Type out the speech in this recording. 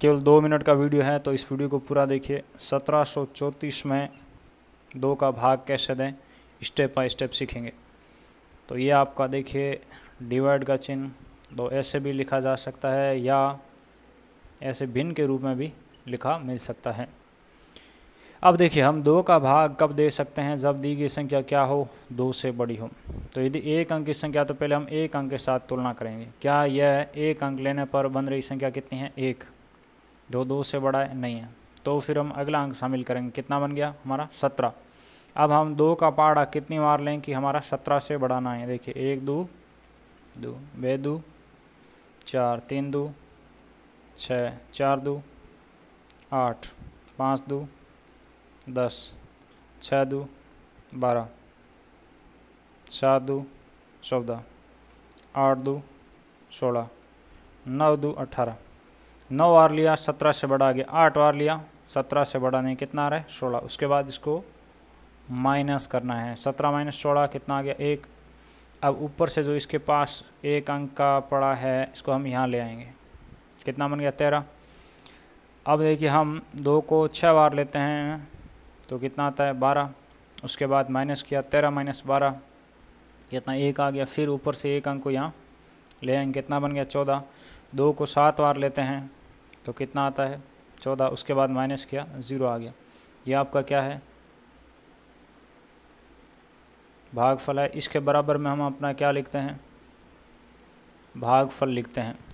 केवल दो मिनट का वीडियो है तो इस वीडियो को पूरा देखिए सत्रह में दो का भाग कैसे दें स्टेप बाय स्टेप सीखेंगे तो ये आपका देखिए डिवाइड का चिन्ह दो तो ऐसे भी लिखा जा सकता है या ऐसे भिन्न के रूप में भी लिखा मिल सकता है अब देखिए हम दो का भाग कब दे सकते हैं जब दी गई संख्या क्या हो दो से बड़ी हो तो यदि एक अंक की संख्या तो पहले हम एक अंक के साथ तुलना करेंगे क्या यह एक अंक लेने पर बन रही संख्या कितनी है एक जो दो से बड़ा है नहीं है तो फिर हम अगला अंक शामिल करेंगे कितना बन गया हमारा सत्रह अब हम दो का पहाड़ा कितनी बार लें कि हमारा सत्रह से बड़ा ना है देखिए एक दो दो बे दो चार तीन दो छः चार दो आठ पाँच दो दस छः दो बारह सात दो चौदह आठ दो सोलह नौ दो अठारह नौ बार लिया सत्रह से बढ़ा के आठ बार लिया सत्रह से बढ़ा नहीं कितना आ रहा है सोलह उसके बाद इसको माइनस करना है सत्रह माइनस सोलह कितना आ गया एक अब ऊपर से जो इसके पास एक अंक का पड़ा है इसको हम यहाँ ले आएंगे कितना बन गया तेरह अब देखिए हम दो को छः बार लेते हैं तो कितना आता है बारह उसके बाद माइनस किया तेरह माइनस बारह कितना एक आ गया फिर ऊपर से एक अंक को यहाँ आएंगे कितना बन गया चौदह दो को सात बार लेते हैं तो कितना आता है चौदह उसके बाद माइनस किया ज़ीरो आ गया ये आपका क्या है भागफल है इसके बराबर में हम अपना क्या लिखते हैं भागफल लिखते हैं